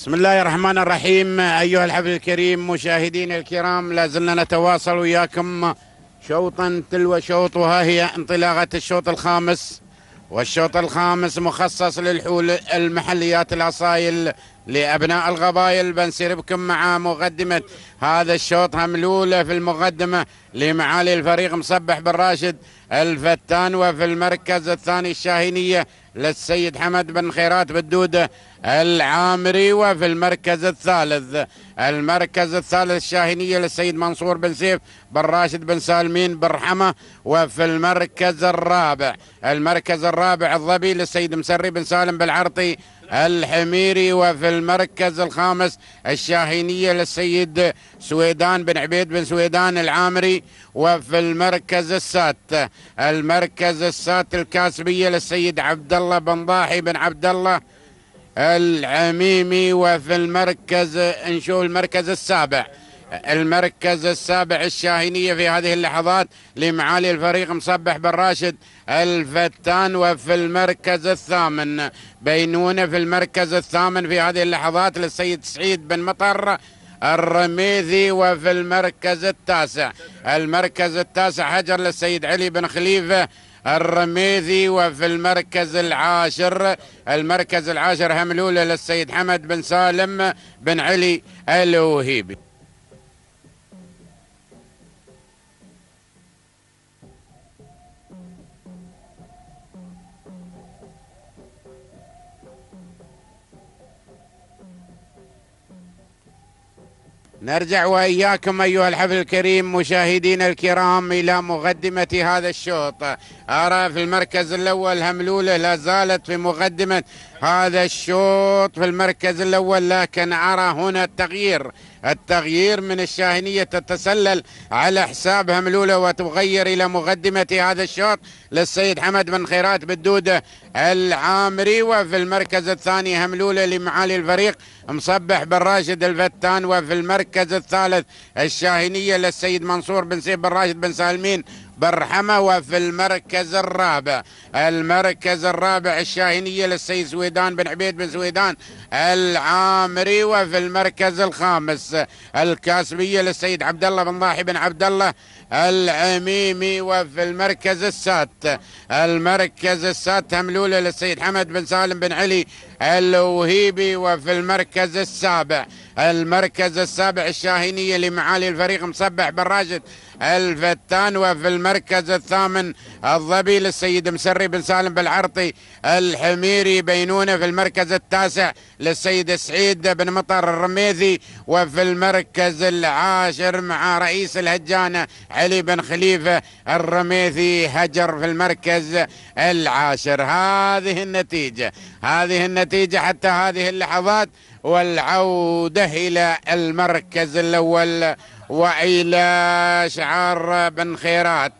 بسم الله الرحمن الرحيم أيها الحفل الكريم مشاهدين الكرام لازلنا نتواصل وياكم شوطا تلو شوط وها هي انطلاقة الشوط الخامس والشوط الخامس مخصص للحول المحليات الأصايل لأبناء القبائل بكم مع مقدمة هذا الشوط هملولة في المقدمة لمعالي الفريق مصبح بن راشد الفتان وفي المركز الثاني الشاهينية للسيد حمد بن خيرات بالدودة العامري وفي المركز الثالث المركز الثالث الشاهينية للسيد منصور بن سيف بن راشد بن سالمين بن رحمة وفي المركز الرابع المركز الرابع الظبي للسيد مسري بن سالم بالعرطي الحميري وفي المركز الخامس الشاهينية للسيد سويدان بن عبيد بن سويدان العامري وفي المركز السادس المركز السادس الكاسبية للسيد عبد الله بن ضاحي بن عبد الله العميمي وفي المركز نشوف المركز السابع المركز السابع الشاهينية في هذه اللحظات لمعالي الفريق مصبح بن راشد الفتان وفي المركز الثامن بينونة في المركز الثامن في هذه اللحظات للسيد سعيد بن مطر الرميثي وفي المركز التاسع المركز التاسع حجر للسيد علي بن خليفة الرميثي وفي المركز العاشر المركز العاشر هملولة للسيد حمد بن سالم بن علي الوهيبي نرجع واياكم ايها الحفل الكريم مشاهدينا الكرام الى مقدمه هذا الشوط ارى في المركز الاول هملوله لا زالت في مقدمه هذا الشوط في المركز الأول لكن أرى هنا التغيير التغيير من الشاهنية تتسلل على حساب هملولة وتغير إلى مقدمة هذا الشوط للسيد حمد بن خيرات بالدودة العامري وفي المركز الثاني هملولة لمعالي الفريق مصبح بن راشد الفتان وفي المركز الثالث الشاهنية للسيد منصور بن سيف بن راشد بن سالمين برحمة وفي المركز الرابع المركز الرابع الشاهينية للسيد سويدان بن عبيد بن سويدان العامري وفي المركز الخامس الكاسبية للسيد عبد الله بن ضاحي بن عبد الله العميمي وفي المركز السادس المركز السات هملولة للسيد حمد بن سالم بن علي الوهيبي وفي المركز السابع المركز السابع الشاهينية لمعالي الفريق مصبح بن راشد الفتان وفي المركز الثامن الظبي للسيد مسري بن سالم بالعرطي الحميري بينونة في المركز التاسع للسيد سعيد بن مطر الرميثي وفي المركز العاشر مع رئيس الهجانة علي بن خليفة الرميثي هجر في المركز العاشر هذه النتيجة هذه النتيجة حتى هذه اللحظات والعودة إلى المركز الأول والى شعار بن خيرات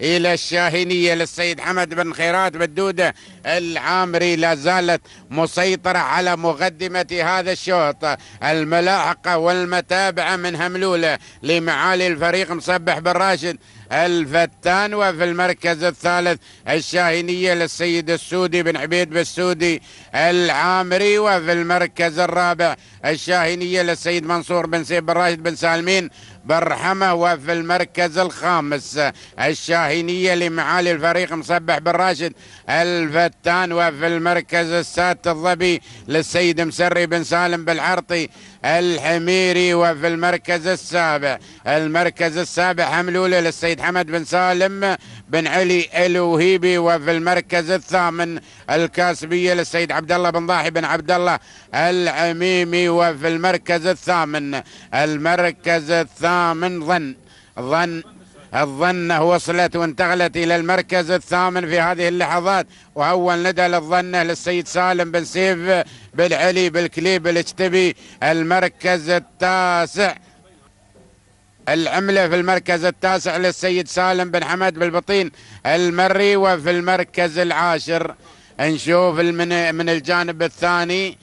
الى الشاهينيه للسيد حمد بن خيرات بالدودة العامري لا زالت مسيطرة على مقدمة هذا الشوط الملاحقة والمتابعة من هملولة لمعالي الفريق مصبح بن راشد الفتان وفي المركز الثالث الشاهينية للسيد السودي بن عبيد بالسودي العامري وفي المركز الرابع الشاهينية للسيد منصور بن سيب بن راشد بن سالمين برحمه وفي المركز الخامس الشاهينية لمعالي الفريق مصبح بن راشد الفتان وفي المركز السادس الظبي للسيد مسري بن سالم بالعرطي الحميري وفي المركز السابع المركز السابع حملولة للسيد حمد بن سالم بن علي الوهيبي وفي المركز الثامن الكاسبية للسيد عبد الله بن ضاحي بن عبد الله العميمي وفي المركز الثامن المركز الثامن من ظن ظن الظن وصلت وانتقلت إلى المركز الثامن في هذه اللحظات وأول ندى للظنة للسيد سالم بن سيف بالعلي بالكليب الاجتبي المركز التاسع العملة في المركز التاسع للسيد سالم بن حمد بالبطين المري وفي المركز العاشر نشوف من من الجانب الثاني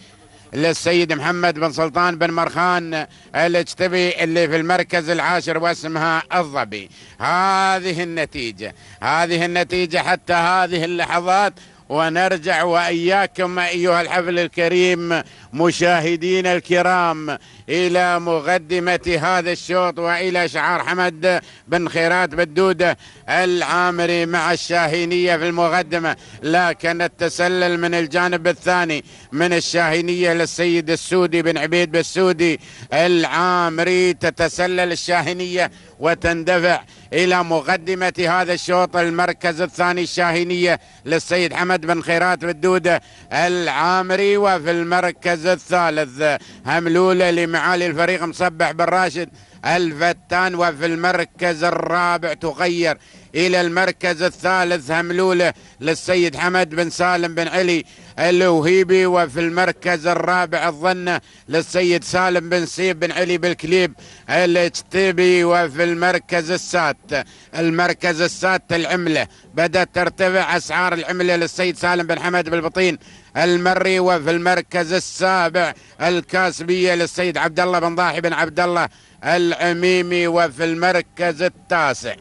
للسيد محمد بن سلطان بن مرخان الاجتبي اللي في المركز العاشر واسمها الظبي هذه النتيجة هذه النتيجة حتى هذه اللحظات ونرجع وإياكم أيها الحفل الكريم مشاهدين الكرام إلى مقدمة هذا الشوط وإلى شعار حمد بن خيرات بدودة العامري مع الشاهينية في المقدمة لكن التسلل من الجانب الثاني من الشاهينية للسيد السودي بن عبيد بالسودي العامري تتسلل الشاهينية وتندفع إلى مقدمة هذا الشوط المركز الثاني الشاهينية للسيد حمد بن خيرات بالدودة العامري وفي المركز الحجز الثالث هملولة لمعالي الفريق مصبح بن راشد الفتان وفي المركز الرابع تغير إلى المركز الثالث هملولة للسيد حمد بن سالم بن علي الوهيبي وفي المركز الرابع الظنة للسيد سالم بن سيب بن علي بالكليب الاجتبي وفي المركز السات المركز السات العملة بدأت ترتفع أسعار العملة للسيد سالم بن حمد بالبطين المري وفي المركز السابع الكاسبيه للسيد عبد الله بن ضاحي بن عبد الله العميمي وفي المركز التاسع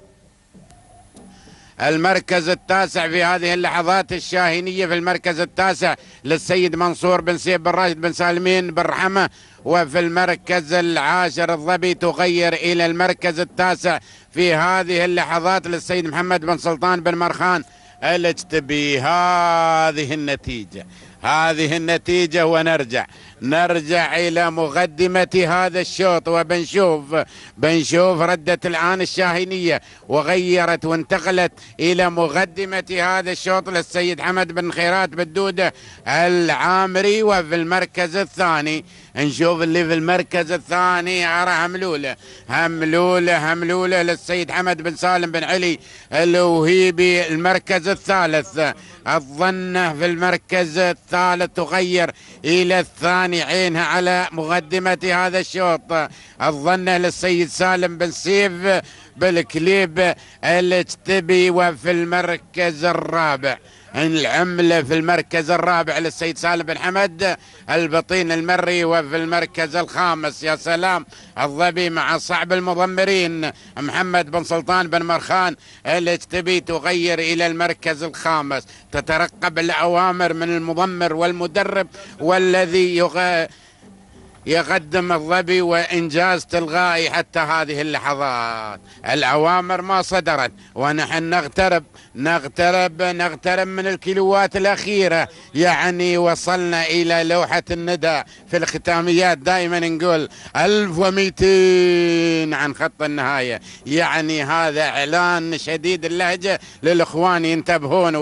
المركز التاسع في هذه اللحظات الشاهينية في المركز التاسع للسيد منصور بن سيف بن راشد بن سالمين بن رحمة وفي المركز العاشر الظبي تغير إلى المركز التاسع في هذه اللحظات للسيد محمد بن سلطان بن مرخان الاجتبي هذه النتيجة هذه النتيجة ونرجع نرجع إلى مقدمة هذا الشوط وبنشوف بنشوف ردة الآن الشاهينية وغيرت وانتقلت إلى مقدمة هذا الشوط للسيد حمد بن خيرات بالدودة العامري وفي المركز الثاني نشوف اللي في المركز الثاني عرى هملوله هملوله هملوله للسيد حمد بن سالم بن علي الوهيبي المركز الثالث الظنه في المركز الثالث تغير الى الثاني عينها على مقدمه هذا الشوط الظنه للسيد سالم بن سيف بالكليب الجتبي وفي المركز الرابع العملة في المركز الرابع للسيد سالم بن حمد البطين المري وفي المركز الخامس يا سلام الظبي مع صعب المضمرين محمد بن سلطان بن مرخان الاجتبي تغير إلى المركز الخامس تترقب الأوامر من المضمر والمدرب والذي يغير يقدم الظبي وإنجاز تلغائي حتى هذه اللحظات الأوامر ما صدرت ونحن نغترب نغترب نغترب من الكيلوات الأخيرة يعني وصلنا إلى لوحة الندى في الختاميات دائما نقول 1200 عن خط النهاية يعني هذا إعلان شديد اللهجة للإخوان ينتبهون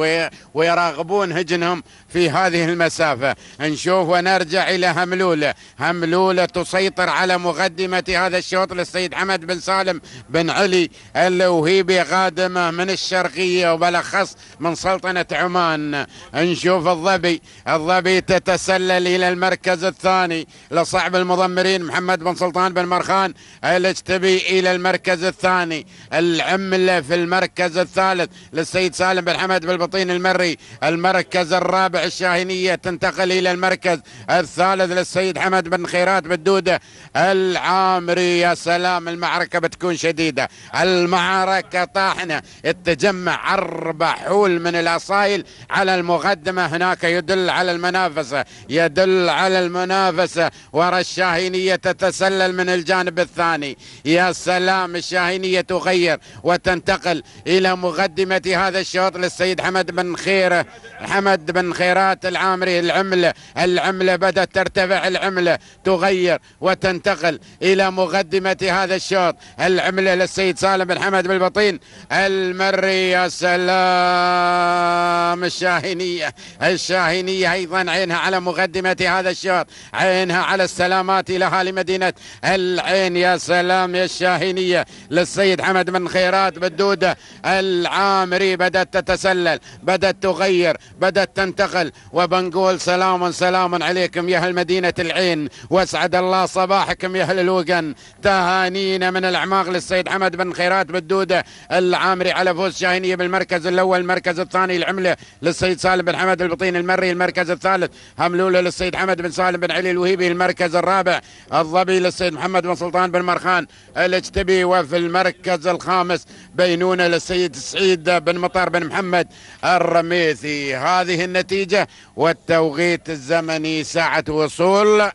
ويراغبون هجنهم في هذه المسافة نشوف ونرجع إلى هملولة هملولة الأولى تسيطر على مقدمة هذا الشوط للسيد حمد بن سالم بن علي الوهيبي قادمة من الشرقية وبالأخص من سلطنة عمان نشوف الظبي الظبي تتسلل إلى المركز الثاني لصعب المضمرين محمد بن سلطان بن مرخان الاجتبي إلى المركز الثاني العملة في المركز الثالث للسيد سالم بن حمد بالبطين المري المركز الرابع الشاهينية تنتقل إلى المركز الثالث للسيد حمد بن خير خيرات بدودة العامري يا سلام المعركة بتكون شديدة المعركة طاحنة التجمع أربع حول من الأصايل على المقدمة هناك يدل على المنافسة يدل على المنافسة ورا الشاهينية تتسلل من الجانب الثاني يا سلام الشاهينية تغير وتنتقل إلى مقدمة هذا الشوط للسيد حمد بن خيره حمد بن خيرات العامري العملة العملة بدأت ترتفع العملة تغير وتنتقل إلى مقدمة هذا الشوط العملة للسيد سالم بن حمد بن البطين المري يا سلام الشاهينية الشاهينية أيضا عينها على مقدمة هذا الشوط عينها على السلامات لها لمدينة العين يا سلام يا الشاهينية للسيد حمد بن خيرات بالدودة العامري بدأت تتسلل بدأت تغير بدأت تنتقل وبنقول سلام سلام عليكم يا أهل مدينة العين و واسعد الله صباحكم يا اهل الوقن تهانينا من الاعماق للسيد حمد بن خيرات بدوده العامري على فوز شاهينيه بالمركز الاول المركز الثاني العمله للسيد سالم بن حمد البطين المري المركز الثالث هملوله للسيد حمد بن سالم بن علي الوهيبي المركز الرابع الظبي للسيد محمد بن سلطان بن مرخان الاجتبي وفي المركز الخامس بينونه للسيد سعيد بن مطر بن محمد الرميثي هذه النتيجه والتوقيت الزمني ساعه وصول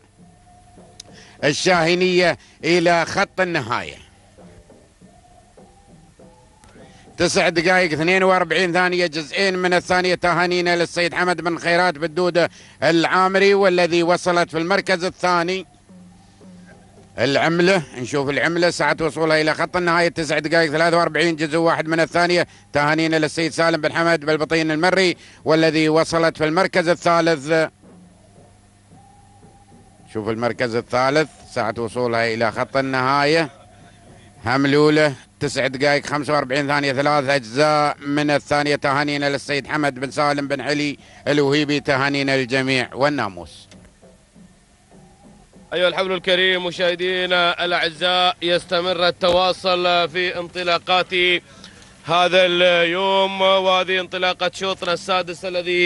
الشاهينية إلى خط النهاية تسع دقائق 42 ثانية جزئين من الثانية تهانينا للسيد حمد بن خيرات بالدوده العامري والذي وصلت في المركز الثاني العملة نشوف العملة ساعة وصولها إلى خط النهاية تسع دقائق 43 جزء واحد من الثانية تهانينا للسيد سالم بن حمد بالبطين المري والذي وصلت في المركز الثالث شوف المركز الثالث ساعة وصولها إلى خط النهاية هملولة تسع دقائق 45 ثانية ثلاث أجزاء من الثانية تهانينا للسيد حمد بن سالم بن علي الوهيبي تهانينا للجميع والناموس أيها الحبل الكريم مشاهدينا الأعزاء يستمر التواصل في انطلاقات هذا اليوم وهذه انطلاقة شوطنا السادس الذي